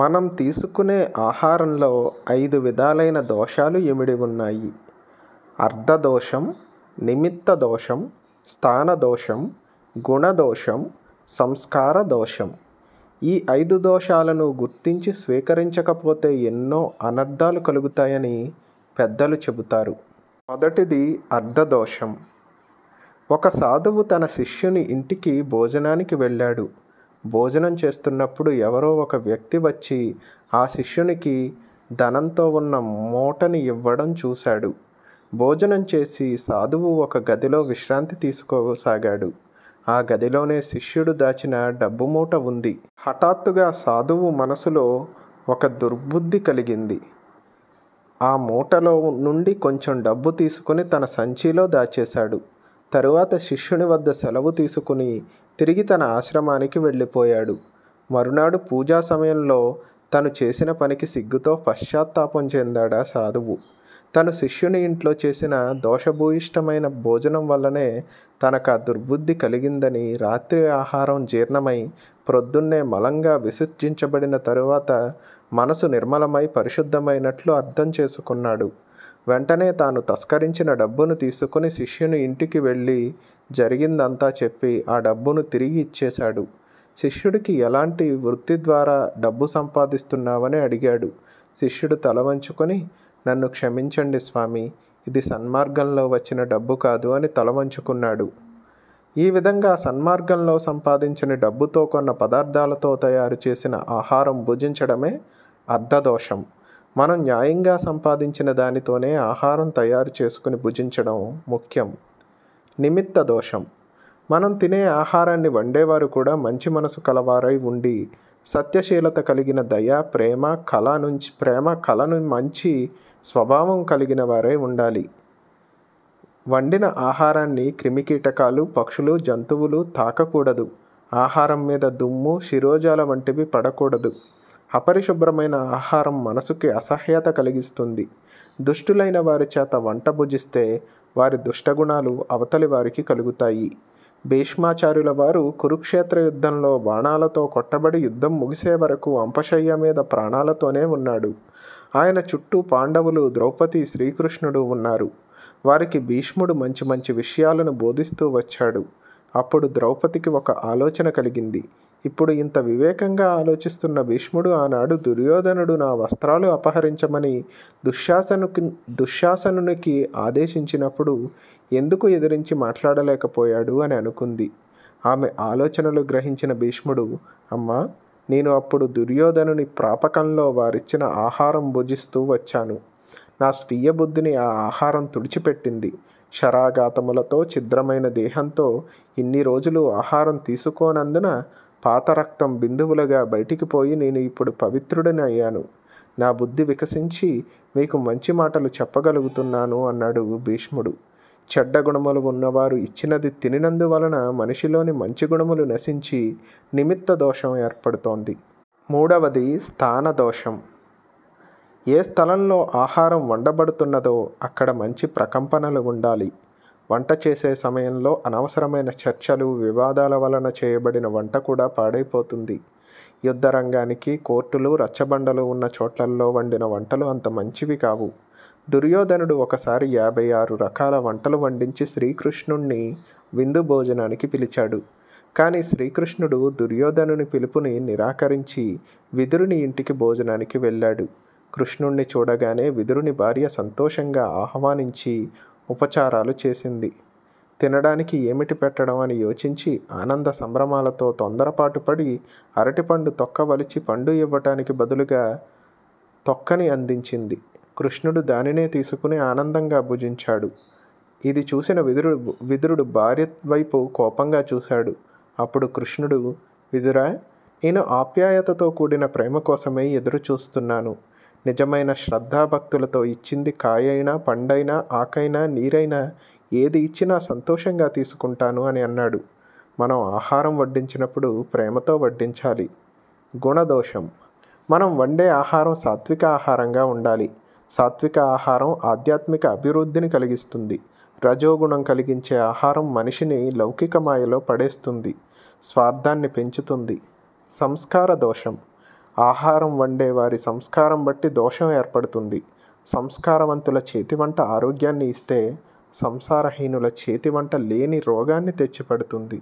మనం తీసుకునే ఆహారంలో ఐదు విధాలైన దోషాలు ఇమిడి ఉన్నాయి అర్ధదోషం నిమిత్త దోషం స్థాన దోషం గుణదోషం సంస్కార దోషం ఈ ఐదు దోషాలను గుర్తించి స్వీకరించకపోతే ఎన్నో అనర్థాలు కలుగుతాయని పెద్దలు చెబుతారు మొదటిది అర్ధదోషం ఒక సాధువు తన శిష్యుని ఇంటికి భోజనానికి వెళ్ళాడు భోజనం చేస్తున్నప్పుడు ఎవరో ఒక వ్యక్తి వచ్చి ఆ శిష్యునికి ధనంతో ఉన్న మూటని ఇవ్వడం చూశాడు భోజనం చేసి సాధువు ఒక గదిలో విశ్రాంతి తీసుకోసాగాడు ఆ గదిలోనే శిష్యుడు దాచిన డబ్బు మూట ఉంది హఠాత్తుగా సాధువు మనసులో ఒక దుర్బుద్ధి కలిగింది ఆ మూటలో నుండి కొంచెం డబ్బు తీసుకుని తన సంచిలో దాచేశాడు తరువాత శిష్యుని వద్ద సెలవు తీసుకుని తిరిగి తన ఆశ్రమానికి వెళ్ళిపోయాడు మరునాడు పూజా సమయంలో తను చేసిన పనికి సిగ్గుతో పశ్చాత్తాపం చెందాడా సాధువు తను శిష్యుని ఇంట్లో చేసిన దోషభూయిష్టమైన భోజనం వల్లనే తనకు ఆ దుర్బుద్ధి కలిగిందని రాత్రి ఆహారం జీర్ణమై ప్రొద్దున్నే మలంగా విసర్జించబడిన తరువాత మనసు నిర్మలమై పరిశుద్ధమైనట్లు అర్థం చేసుకున్నాడు వెంటనే తాను తస్కరించిన డబ్బును తీసుకుని శిష్యుని ఇంటికి వెళ్ళి జరిగిందంతా చెప్పి ఆ డబ్బును తిరిగి ఇచ్చేశాడు శిష్యుడికి ఎలాంటి వృత్తి ద్వారా డబ్బు సంపాదిస్తున్నావని అడిగాడు శిష్యుడు తల వంచుకొని నన్ను క్షమించండి స్వామి ఇది సన్మార్గంలో వచ్చిన డబ్బు కాదు అని తల వంచుకున్నాడు ఈ విధంగా సన్మార్గంలో సంపాదించిన డబ్బుతో కొన్న పదార్థాలతో తయారు చేసిన ఆహారం భుజించడమే అర్ధదోషం మనం న్యాయంగా సంపాదించిన దానితోనే ఆహారం తయారు చేసుకుని భుజించడం ముఖ్యం నిమిత్త దోషం మనం తినే ఆహారాన్ని వండేవారు కూడా మంచి మనసు కలవారై ఉండి సత్యశీలత కలిగిన దయ ప్రేమ కళ నుంచి ప్రేమ కళను మంచి స్వభావం కలిగిన వారై ఉండాలి వండిన ఆహారాన్ని క్రిమికీటకాలు పక్షులు జంతువులు తాకకూడదు ఆహారం మీద దుమ్ము శిరోజాల వంటివి పడకూడదు అపరిశుభ్రమైన ఆహారం మనసుకి అసహ్యత కలిగిస్తుంది దుష్టులైన వారి చేత వంట భుజిస్తే వారి దుష్టగుణాలు అవతలి వారికి కలుగుతాయి భీష్మాచార్యుల వారు కురుక్షేత్ర యుద్ధంలో బాణాలతో కొట్టబడి యుద్ధం ముగిసే వరకు అంపశయ్య మీద ప్రాణాలతోనే ఉన్నాడు ఆయన చుట్టూ పాండవులు ద్రౌపది శ్రీకృష్ణుడు ఉన్నారు వారికి భీష్ముడు మంచి మంచి విషయాలను బోధిస్తూ వచ్చాడు అప్పుడు ద్రౌపదికి ఒక ఆలోచన కలిగింది ఇప్పుడు ఇంత వివేకంగా ఆలోచిస్తున్న భీష్ముడు ఆనాడు దుర్యోధనుడు నా వస్త్రాలు అపహరించమని దుశ్శాసనుకి దుశ్శాసనునికి ఆదేశించినప్పుడు ఎందుకు ఎదిరించి మాట్లాడలేకపోయాడు అని అనుకుంది ఆమె ఆలోచనలు గ్రహించిన భీష్ముడు అమ్మా నేను అప్పుడు దుర్యోధనుని ప్రాపకంలో వారిచ్చిన ఆహారం భుజిస్తూ వచ్చాను నా స్వీయ బుద్ధిని ఆ ఆహారం తుడిచిపెట్టింది శరాఘాతములతో ఛిద్రమైన దేహంతో ఇన్ని రోజులు ఆహారం తీసుకోనందున పాత రక్తం బిందువులుగా బయటికి పోయి నేను ఇప్పుడు పవిత్రుడిని అయ్యాను నా బుద్ధి వికసించి మీకు మంచి మాటలు చెప్పగలుగుతున్నాను అన్నాడు భీష్ముడు చెడ్డ గుణములు ఉన్నవారు ఇచ్చినది తినినందువలన మనిషిలోని మంచి గుణములు నశించి నిమిత్త దోషం ఏర్పడుతోంది మూడవది స్థాన దోషం ఏ స్థలంలో ఆహారం వండబడుతున్నదో అక్కడ మంచి ప్రకంపనలు ఉండాలి వంట చేసే సమయంలో అనవసరమైన చర్చలు వివాదాల వలన చేయబడిన వంట కూడా పాడైపోతుంది యుద్ధ రంగానికి కోర్టులు రచ్చబండలు ఉన్న చోట్లల్లో వండిన వంటలు అంత మంచివి కావు దుర్యోధనుడు ఒకసారి యాభై ఆరు రకాల వంటలు వండించి శ్రీకృష్ణుణ్ణి విందు భోజనానికి పిలిచాడు కానీ శ్రీకృష్ణుడు దుర్యోధనుని పిలుపుని నిరాకరించి విదురుని ఇంటికి భోజనానికి వెళ్ళాడు కృష్ణుణ్ణి చూడగానే విదురుని భార్య సంతోషంగా ఆహ్వానించి ఉపచారాలు చేసింది తినడానికి ఏమిటి పెట్టడం అని యోచించి ఆనంద సంభ్రమాలతో తొందరపాటు పడి అరటిపండు తొక్క వలిచి పండు ఇవ్వటానికి బదులుగా తొక్కని అందించింది కృష్ణుడు దానినే తీసుకుని ఆనందంగా భుజించాడు ఇది చూసిన విదురుడు విదురుడు భార్య వైపు కోపంగా చూశాడు అప్పుడు కృష్ణుడు విదురా నేను ఆప్యాయతతో కూడిన ప్రేమ కోసమే ఎదురు చూస్తున్నాను నిజమైన శ్రద్ధాభక్తులతో ఇచ్చింది కాయైనా పండైనా ఆకైనా నీరైనా ఏది ఇచ్చినా సంతోషంగా తీసుకుంటాను అని అన్నాడు మనం ఆహారం వడ్డించినప్పుడు ప్రేమతో వడ్డించాలి గుణదోషం మనం వండే ఆహారం సాత్విక ఆహారంగా ఉండాలి సాత్విక ఆహారం ఆధ్యాత్మిక అభివృద్ధిని కలిగిస్తుంది రజోగుణం కలిగించే ఆహారం మనిషిని లౌకిక మాయలో పడేస్తుంది స్వార్థాన్ని పెంచుతుంది సంస్కార దోషం ఆహారం వండే వారి సంస్కారం బట్టి దోషం ఏర్పడుతుంది సంస్కారవంతుల చేతి వంట ఆరోగ్యాన్ని ఇస్తే సంసారహీనుల చేతి వంట లేని రోగాన్ని తెచ్చిపెడుతుంది